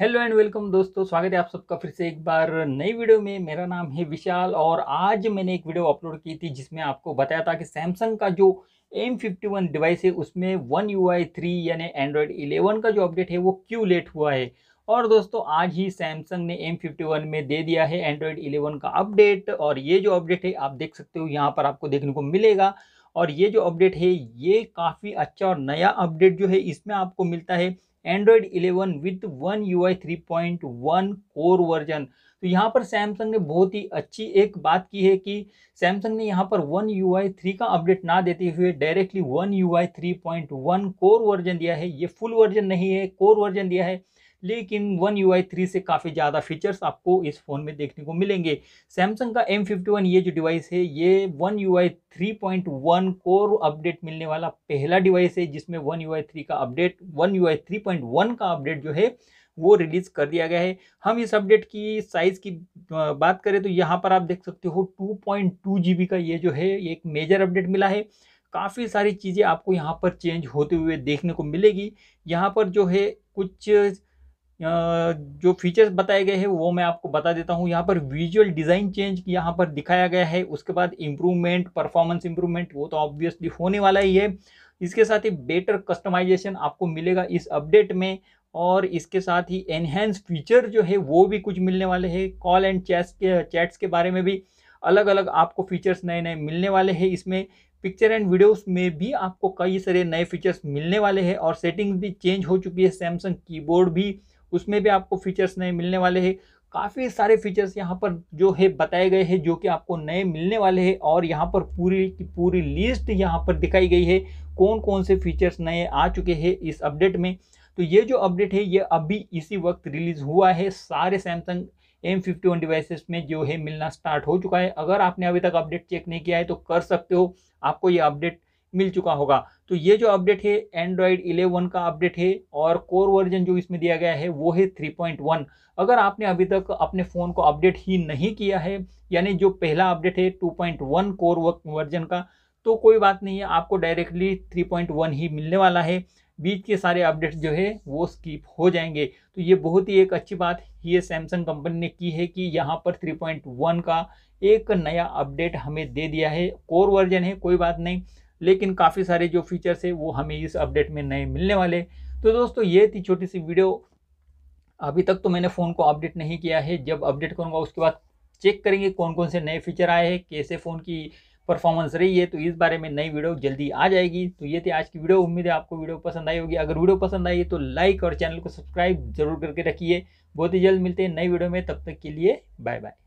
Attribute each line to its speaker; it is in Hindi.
Speaker 1: हेलो एंड वेलकम दोस्तों स्वागत है आप सबका फिर से एक बार नई वीडियो में मेरा नाम है विशाल और आज मैंने एक वीडियो अपलोड की थी जिसमें आपको बताया था कि सैमसंग का जो एम फिफ्टी वन डिवाइस है उसमें वन यू आई थ्री यानी एंड्रॉयड इलेवन का जो अपडेट है वो क्यों लेट हुआ है और दोस्तों आज ही सैमसंग ने एम फिफ्टी वन में दे दिया है एंड्रॉयड इलेवन का अपडेट और ये जो अपडेट है आप देख सकते हो यहाँ पर आपको देखने को मिलेगा और ये जो अपडेट है ये काफ़ी अच्छा और नया अपडेट जो है इसमें आपको मिलता है Android 11 with one you I three point one core version तो यहाँ पर सैमसंग ने बहुत ही अच्छी एक बात की है कि सैमसंग ने यहाँ पर वन यू आई थ्री का अपडेट ना देते हुए directly one you I three point one core version दिया है ये फुल वर्जन नहीं है कोर वर्जन दिया है लेकिन वन यू थ्री से काफ़ी ज़्यादा फीचर्स आपको इस फ़ोन में देखने को मिलेंगे सैमसंग का एम फिफ्टी वन ये जो डिवाइस है ये one UI three point one core update मिलने वाला पहला डिवाइस है जिसमें वन यू थ्री का update one UI three point one का अपडेट जो है वो रिलीज़ कर दिया गया है हम इस अपडेट की साइज़ की बात करें तो यहाँ पर आप देख सकते हो टू पॉइंट टू जी बी का ये जो है एक मेजर अपडेट मिला है काफ़ी सारी चीज़ें आपको यहाँ पर चेंज होते हुए देखने को मिलेगी यहाँ पर जो है कुछ जो फीचर्स बताए गए हैं वो मैं आपको बता देता हूँ यहाँ पर विजुअल डिज़ाइन चेंज यहाँ पर दिखाया गया है उसके बाद इम्प्रूवमेंट परफॉर्मेंस इम्प्रूवमेंट वो तो ऑब्वियसली होने वाला ही है इसके साथ ही बेटर कस्टमाइजेशन आपको मिलेगा इस अपडेट में और इसके साथ ही एनहेंस फीचर जो है वो भी कुछ मिलने वाले हैं कॉल एंड चैट्स के चैट्स के बारे में भी अलग अलग आपको फीचर्स नए नए मिलने वाले हैं इसमें पिक्चर एंड वीडियोस में भी आपको कई सारे नए फीचर्स मिलने वाले हैं और सेटिंग्स भी चेंज हो चुकी है सैमसंग कीबोर्ड भी उसमें भी आपको फीचर्स नए मिलने वाले हैं काफ़ी सारे फीचर्स यहाँ पर जो है बताए गए हैं जो कि आपको नए मिलने वाले हैं और यहाँ पर पूरी की पूरी लिस्ट यहाँ पर दिखाई गई है कौन कौन से फीचर्स नए आ चुके हैं इस अपडेट में तो ये जो अपडेट है ये अभी इसी वक्त रिलीज़ हुआ है सारे Samsung M fifty one devices में जो है मिलना स्टार्ट हो चुका है अगर आपने अभी तक अपडेट चेक नहीं किया है तो कर सकते हो आपको ये अपडेट मिल चुका होगा तो ये जो अपडेट है एंड्रॉयड 11 का अपडेट है और कोर वर्जन जो इसमें दिया गया है वो है 3.1 अगर आपने अभी तक अपने फ़ोन को अपडेट ही नहीं किया है यानी जो पहला अपडेट है 2.1 कोर वर्जन का तो कोई बात नहीं है आपको डायरेक्टली 3.1 ही मिलने वाला है बीच के सारे अपडेट्स जो है वो स्कीप हो जाएंगे तो ये बहुत ही एक अच्छी बात ये सैमसंग कंपनी ने की है कि यहाँ पर 3.1 का एक नया अपडेट हमें दे दिया है कोर वर्जन है कोई बात नहीं लेकिन काफ़ी सारे जो फीचर्स है वो हमें इस अपडेट में नए मिलने वाले तो दोस्तों ये थी छोटी सी वीडियो अभी तक तो मैंने फ़ोन को अपडेट नहीं किया है जब अपडेट करूँगा उसके बाद चेक करेंगे कौन कौन से नए फीचर आए हैं कैसे फ़ोन की परफॉर्मेंस रही है तो इस बारे में नई वीडियो जल्दी आ जाएगी तो ये थी आज की वीडियो उम्मीद है आपको वीडियो पसंद आई होगी अगर वीडियो पसंद आई तो लाइक और चैनल को सब्सक्राइब जरूर करके रखिए बहुत ही जल्द मिलते हैं नई वीडियो में तब तक के लिए बाय बाय